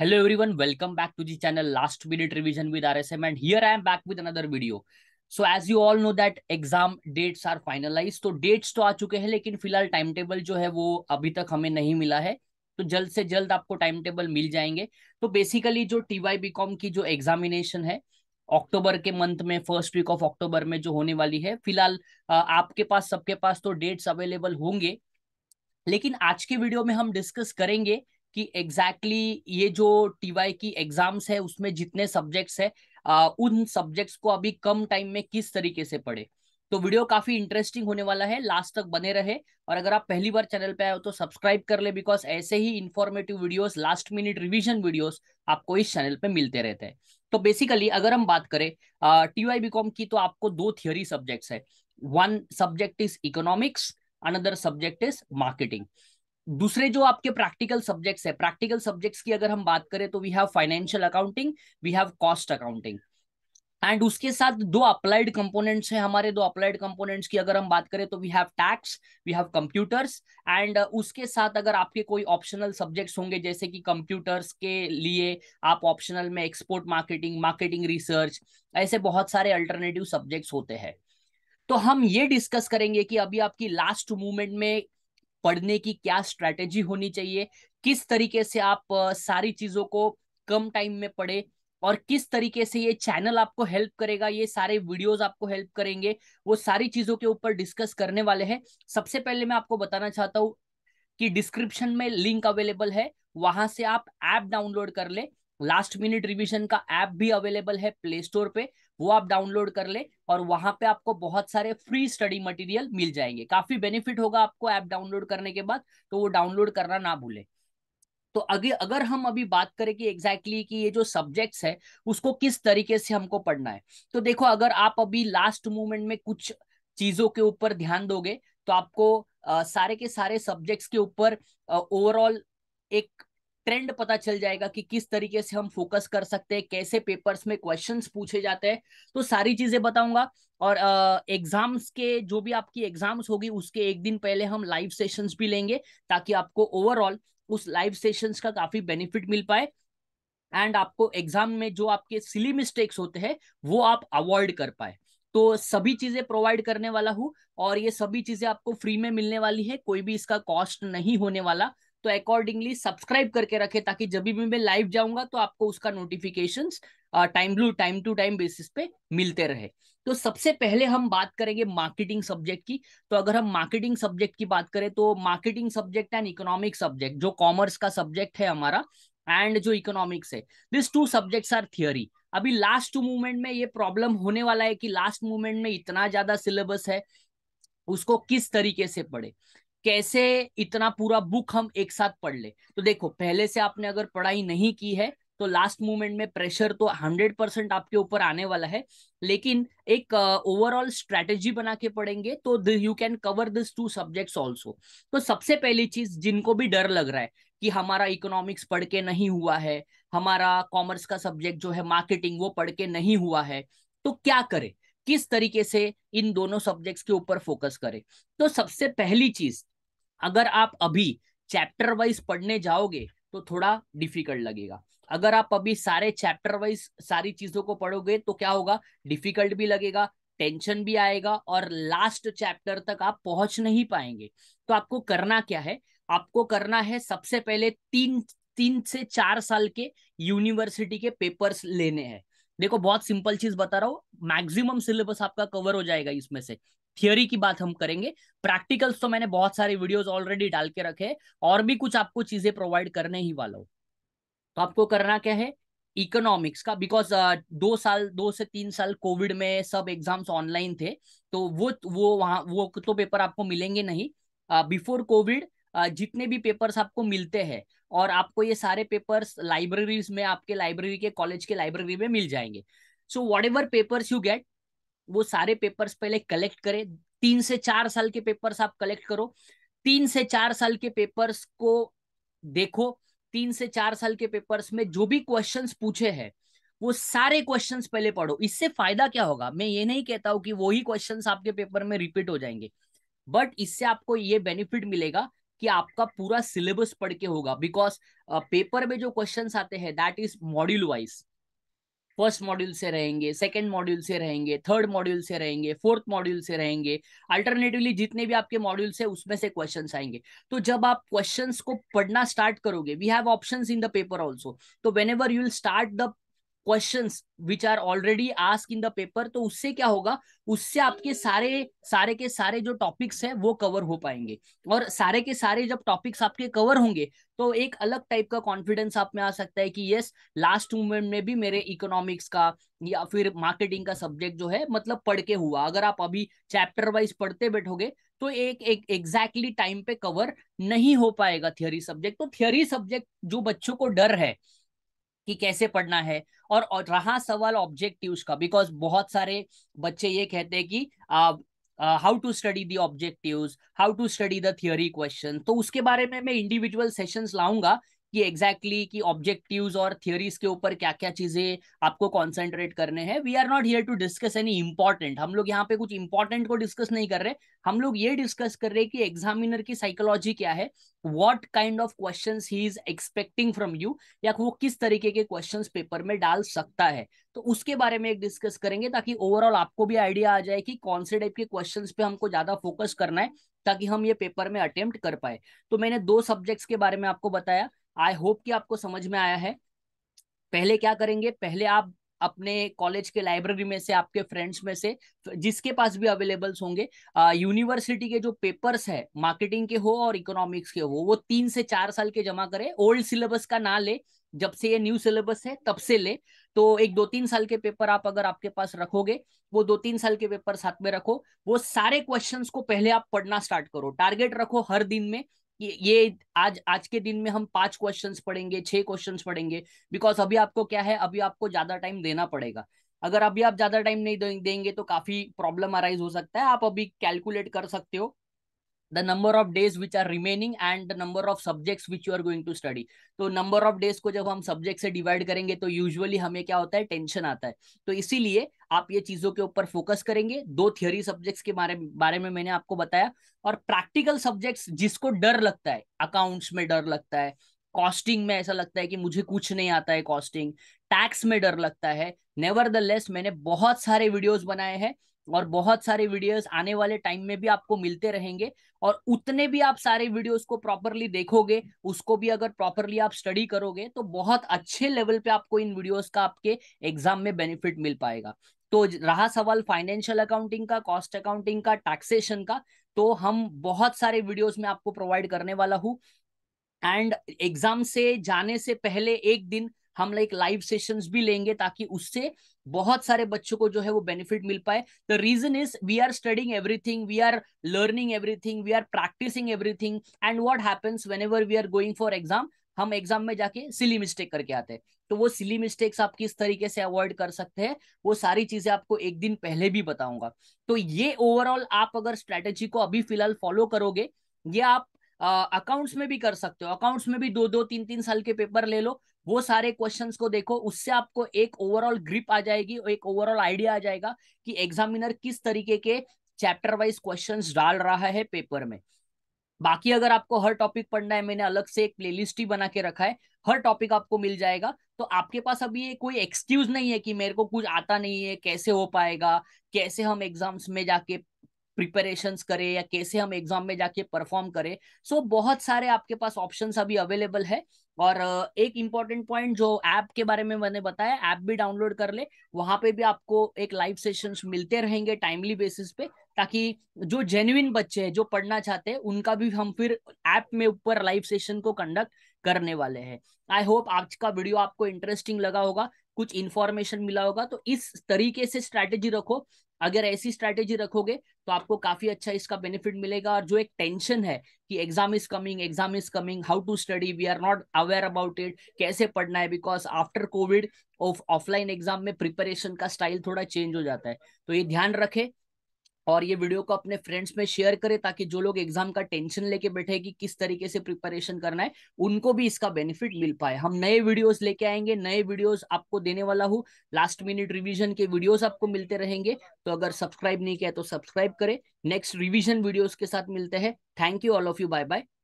Hello everyone, welcome back to the channel Last Minute Revision with RSM and here I am back with another video. So as you all know that exam dates are finalized. तो dates तो आ चुके हैं लेकिन फिलहाल time table जो है वो अभी तक हमें नहीं मिला है तो जल्द से जल्द आपको टाइम टेबल मिल जाएंगे तो बेसिकली जो टी वाई बी कॉम की जो एग्जामिनेशन है अक्टूबर के मंथ में फर्स्ट वीक ऑफ अक्टूबर में जो होने वाली है फिलहाल आपके पास सबके पास तो डेट्स अवेलेबल होंगे लेकिन आज के वीडियो में हम डिस्कस करेंगे कि एग्जैक्टली exactly ये जो टीवाई की एग्जाम्स है उसमें जितने सब्जेक्ट्स है आ, उन सब्जेक्ट्स को अभी कम टाइम में किस तरीके से पढ़े तो वीडियो काफी इंटरेस्टिंग होने वाला है लास्ट तक बने रहे और अगर आप पहली बार चैनल पे आए हो तो सब्सक्राइब कर ले बिकॉज ऐसे ही informative videos last minute revision videos आपको इस चैनल पे मिलते रहते हैं तो बेसिकली अगर हम बात करें टी वाई बीकॉम की तो आपको दो थियोरी सब्जेक्ट्स है one subject is economics another subject is marketing दूसरे जो आपके प्रैक्टिकल सब्जेक्ट्स है प्रैक्टिकल सब्जेक्ट्स की अगर हम बात करें तो we have financial accounting we have cost accounting and उसके साथ दो अप्लाइड कंपोनेंट्स हैं हमारे दो अप्लाइड कंपोनेंट्स की अगर हम बात करें तो we have tax we have computers and उसके साथ अगर आपके कोई ऑप्शनल सब्जेक्ट्स होंगे जैसे कि कंप्यूटर्स के लिए आप ऑप्शनल में एक्सपोर्ट मार्केटिंग मार्केटिंग रिसर्च ऐसे बहुत सारे अल्टरनेटिव सब्जेक्ट्स होते हैं तो हम ये डिस्कस करेंगे कि अभी आपकी लास्ट मूवमेंट में पढ़ने की क्या स्ट्रैटेजी होनी चाहिए किस तरीके से आप सारी चीजों को कम टाइम में पढ़े और किस तरीके से ये चैनल आपको हेल्प करेगा ये सारे वीडियोस आपको हेल्प करेंगे वो सारी चीजों के ऊपर डिस्कस करने वाले हैं सबसे पहले मैं आपको बताना चाहता हूँ कि डिस्क्रिप्शन में लिंक अवेलेबल है वहां से आप ऐप डाउनलोड कर ले लास्ट मिनट रिविजन का ऐप भी अवेलेबल है प्ले स्टोर पे वो आप डाउनलोड कर ले और वहां पे आपको बहुत सारे फ्री स्टडी मटेरियल मिल जाएंगे काफी बेनिफिट होगा आपको ऐप डाउनलोड करने के बाद तो वो डाउनलोड करना ना भूले तो अगे अगर हम अभी बात करें कि एग्जैक्टली exactly कि ये जो सब्जेक्ट्स है उसको किस तरीके से हमको पढ़ना है तो देखो अगर आप अभी लास्ट मूवमेंट में कुछ चीजों के ऊपर ध्यान दोगे तो आपको आ, सारे के सारे सब्जेक्ट्स के ऊपर ओवरऑल एक ट्रेंड पता चल जाएगा कि किस तरीके से हम फोकस कर सकते हैं कैसे पेपर्स में क्वेश्चंस पूछे जाते हैं तो सारी चीजें बताऊंगा और एग्जाम्स के जो भी आपकी एग्जाम्स होगी उसके एक दिन पहले हम लाइव सेशंस भी लेंगे ताकि आपको ओवरऑल उस लाइव सेशंस का काफी बेनिफिट मिल पाए एंड आपको एग्जाम में जो आपके सिली मिस्टेक्स होते हैं वो आप अवॉइड कर पाए तो सभी चीजें प्रोवाइड करने वाला हूँ और ये सभी चीजें आपको फ्री में मिलने वाली है कोई भी इसका कॉस्ट नहीं होने वाला तो अकॉर्डिंगली सब्सक्राइब करके रखे ताकि जब भी मैं लाइव जाऊंगा तो आपको उसका notification time to time to time basis पे मिलते रहे तो सबसे पहले हम बात करेंगे मार्केटिंग सब्जेक्ट की तो अगर हम मार्केटिंग सब्जेक्ट की बात करें तो marketing subject and economic subject जो कॉमर्स का सब्जेक्ट है हमारा एंड जो इकोनॉमिक्स है this two subjects are theory अभी लास्ट टू मूवमेंट में ये प्रॉब्लम होने वाला है कि लास्ट मूवमेंट में इतना ज्यादा सिलेबस है उसको किस तरीके से पढ़े कैसे इतना पूरा बुक हम एक साथ पढ़ ले तो देखो पहले से आपने अगर पढ़ाई नहीं की है तो लास्ट मोमेंट में प्रेशर तो हंड्रेड परसेंट आपके ऊपर आने वाला है लेकिन एक ओवरऑल uh, स्ट्रेटेजी बना के पढ़ेंगे तो you can cover this two subjects also तो सबसे पहली चीज जिनको भी डर लग रहा है कि हमारा इकोनॉमिक्स पढ़ के नहीं हुआ है हमारा कॉमर्स का सब्जेक्ट जो है मार्केटिंग वो पढ़ के नहीं हुआ है तो क्या करे किस तरीके से इन दोनों सब्जेक्ट्स के ऊपर फोकस करे तो सबसे पहली चीज अगर आप अभी चैप्टर वाइज पढ़ने जाओगे तो थोड़ा डिफिकल्ट लगेगा अगर आप अभी सारे चैप्टर वाइज सारी चीजों को पढ़ोगे तो क्या होगा डिफिकल्ट भी लगेगा टेंशन भी आएगा और लास्ट चैप्टर तक आप पहुंच नहीं पाएंगे तो आपको करना क्या है आपको करना है सबसे पहले तीन तीन से चार साल के यूनिवर्सिटी के पेपर्स लेने हैं देखो बहुत सिंपल चीज बता रहा हूँ मैक्सिमम सिलेबस आपका कवर हो जाएगा इसमें से थियोरी की बात हम करेंगे प्रैक्टिकल्स तो मैंने बहुत सारे वीडियोस ऑलरेडी डाल के रखे और भी कुछ आपको चीजें प्रोवाइड करने ही वाला हो तो आपको करना क्या है इकोनॉमिक्स का बिकॉज uh, दो साल दो से तीन साल कोविड में सब एग्जाम्स ऑनलाइन थे तो वो वो वहाँ वो तो पेपर आपको मिलेंगे नहीं बिफोर uh, कोविड uh, जितने भी पेपर्स आपको मिलते हैं और आपको ये सारे पेपर्स लाइब्रेरीज में आपके लाइब्रेरी के कॉलेज के लाइब्रेरी में मिल जाएंगे so whatever papers you get वो सारे पेपर्स पहले कलेक्ट करें तीन से चार साल के पेपर्स आप कलेक्ट करो तीन से चार साल के पेपर्स को देखो तीन से चार साल के पेपर्स में जो भी क्वेश्चंस पूछे हैं वो सारे क्वेश्चंस पहले पढ़ो इससे फायदा क्या होगा मैं ये नहीं कहता हूं कि वही क्वेश्चंस आपके पेपर में रिपीट हो जाएंगे बट इससे आपको ये बेनिफिट मिलेगा कि आपका पूरा सिलेबस पढ़ के होगा बिकॉज पेपर में जो क्वेश्चन आते हैं that is module wise first module से रहेंगे सेकंड मॉड्यूल से रहेंगे थर्ड मॉड्यूल से रहेंगे फोर्थ मॉड्यूल से रहेंगे अल्टरनेटिवली जितने भी आपके मॉड्यूल्स है उसमें से क्वेश्चन आएंगे तो जब आप क्वेश्चन को पढ़ना स्टार्ट करोगे we have option in the paper also तो whenever you'll start the question which are already ask in the paper तो उससे क्या होगा उससे आपके सारे सारे के सारे जो टॉपिक्स हैं वो कवर हो पाएंगे और सारे के सारे जब टॉपिक्स आपके कवर होंगे तो एक अलग टाइप का कॉन्फिडेंस आप में आ सकता है कि यस लास्ट मूवमेंट में भी मेरे इकोनॉमिक्स का या फिर मार्केटिंग का सब्जेक्ट जो है मतलब पढ़ के हुआ अगर आप अभी चैप्टर वाइज पढ़ते बैठोगे तो एक एक एग्जैक्टली टाइम पे कवर नहीं हो पाएगा थियोरी सब्जेक्ट तो थियोरी सब्जेक्ट जो बच्चों को डर है कि कैसे पढ़ना है और, रहा सवाल ऑब्जेक्टिव्स का बिकॉज बहुत सारे बच्चे ये कहते हैं कि how to study the objectives how to study the theory question तो उसके बारे में मैं इंडिविजुअल सेशंस लाऊंगा कि एग्जैक्टली exactly कि ऑब्जेक्टिव्स और थियोरीज के ऊपर क्या क्या चीजें आपको कॉन्सेंट्रेट करने हैं we are not here to discuss any important हम लोग यहाँ पे कुछ इंपॉर्टेंट को डिस्कस नहीं कर रहे हम लोग ये डिस्कस कर रहे हैं कि एग्जामिनर की साइकोलॉजी क्या है what kind of question he is expecting from you या वो किस तरीके के क्वेश्चन पेपर में डाल सकता है तो उसके बारे में एक डिस्कस करेंगे ताकि ओवरऑल आपको भी आइडिया आ जाए कि कौन से टाइप के क्वेश्चन पे हमको ज्यादा फोकस करना है ताकि हम ये पेपर में अटेम्प्ट कर पाए तो मैंने दो सब्जेक्ट्स के बारे में आपको बताया आई होप कि आपको समझ में आया है पहले क्या करेंगे पहले आप अपने कॉलेज के लाइब्रेरी में से आपके फ्रेंड्स में से जिसके पास भी अवेलेबल्स होंगे यूनिवर्सिटी के जो पेपर्स है मार्केटिंग के हो और इकोनॉमिक्स के हो वो तीन से चार साल के जमा करें ओल्ड सिलेबस का ना ले जब से ये न्यू सिलेबस है तब से ले तो एक दो तीन साल के पेपर आप अगर आपके पास रखोगे वो दो तीन साल के पेपर साथ में रखो वो सारे क्वेश्चंस को पहले आप पढ़ना स्टार्ट करो टारगेट रखो हर दिन में ये ये आज आज के दिन में हम पांच क्वेश्चंस पढ़ेंगे छह क्वेश्चंस पढ़ेंगे बिकॉज अभी आपको क्या है अभी आपको ज्यादा टाइम देना पड़ेगा अगर अभी आप ज्यादा टाइम नहीं देंगे तो काफी प्रॉब्लम अराइज हो सकता है आप अभी कैलकुलेट कर सकते हो the number of days which are remaining and the number of subjects which you are going to study तो number of days को जब हम subject से divide करेंगे तो usually हमें क्या होता है tension आता है तो इसीलिए आप ये चीजों के ऊपर फोकस करेंगे दो थियोरी सब्जेक्ट्स के बारे बारे में मैंने आपको बताया और practical subjects जिसको डर लगता है accounts में डर लगता है कॉस्टिंग में ऐसा लगता है कि मुझे कुछ नहीं आता है कॉस्टिंग टैक्स में डर लगता है नेवर मैंने बहुत सारे वीडियोज बनाए हैं और बहुत सारे वीडियोस आने वाले टाइम में भी आपको मिलते रहेंगे और उतने भी आप सारे वीडियोस को प्रॉपरली देखोगे उसको भी अगर प्रॉपरली आप स्टडी करोगे तो बहुत अच्छे लेवल पे आपको इन वीडियोस का आपके एग्जाम में बेनिफिट मिल पाएगा तो रहा सवाल फाइनेंशियल अकाउंटिंग का कॉस्ट अकाउंटिंग का टैक्सेशन का तो हम बहुत सारे वीडियोज में आपको प्रोवाइड करने वाला हूँ एंड एग्जाम से जाने से पहले एक दिन हम लाइक लाइव सेशंस भी लेंगे ताकि उससे बहुत सारे बच्चों को जो है वो बेनिफिट मिल पाए the reason is we are studying everything we are learning everything we are practising everything and what happens whenever we are going for exam हम एग्जाम में जाके सिली मिस्टेक करके आते हैं तो वो सिली मिस्टेक्स आप किस तरीके से अवॉइड कर सकते हैं वो सारी चीजें आपको एक दिन पहले भी बताऊंगा तो ये ओवरऑल आप अगर स्ट्रेटेजी को अभी फिलहाल फॉलो करोगे ये आप अकाउंट्स uh, में भी कर सकते हो अकाउंट्स में भी दो दो तीन तीन साल के पेपर ले लो वो सारे क्वेश्चंस को देखो उससे आपको एक ओवरऑल ग्रिप आ जाएगी और एक ओवरऑल आइडिया आ जाएगा कि एग्जामिनर किस तरीके के चैप्टर वाइज क्वेश्चंस डाल रहा है पेपर में बाकी अगर आपको हर टॉपिक पढ़ना है मैंने अलग से एक प्लेलिस्ट ही बना के रखा है हर टॉपिक आपको मिल जाएगा तो आपके पास अभी कोई एक्सक्यूज नहीं है कि मेरे को कुछ आता नहीं है कैसे हो पाएगा कैसे हम एग्जाम्स में जाके प्रिपरेशंस करें या कैसे हम एग्जाम में जाके परफॉर्म करें सो so, बहुत सारे आपके पास ऑप्शंस अभी अवेलेबल है और एक इम्पॉर्टेंट पॉइंट जो ऐप के बारे में मैंने बताया ऐप भी डाउनलोड कर ले वहां पे भी आपको एक लाइव सेशंस मिलते रहेंगे टाइमली बेसिस पे ताकि जो जेन्युन बच्चे हैं जो पढ़ना चाहते हैं उनका भी हम फिर ऐप में ऊपर लाइव सेशन को कंडक्ट करने वाले हैं आई होप आज का वीडियो आपको इंटरेस्टिंग लगा होगा कुछ इंफॉर्मेशन मिला होगा तो इस तरीके से स्ट्रैटेजी रखो अगर ऐसी स्ट्रैटेजी रखोगे तो आपको काफी अच्छा इसका बेनिफिट मिलेगा और जो एक टेंशन है कि exam is coming exam is coming how to study we are not aware about it कैसे पढ़ना है because after Covid offline exam में प्रिपरेशन का स्टाइल थोड़ा चेंज हो जाता है तो ये ध्यान रखें और ये वीडियो को अपने फ्रेंड्स में शेयर करें ताकि जो लोग एग्जाम का टेंशन लेके बैठे कि किस तरीके से प्रिपरेशन करना है उनको भी इसका बेनिफिट मिल पाए हम नए वीडियोस लेके आएंगे नए वीडियोस आपको देने वाला हूँ लास्ट मिनट रिविजन के वीडियोस आपको मिलते रहेंगे तो अगर सब्सक्राइब नहीं किया तो सब्सक्राइब करें नेक्स्ट रिविजन वीडियोज के साथ मिलते हैं thank you all of you bye bye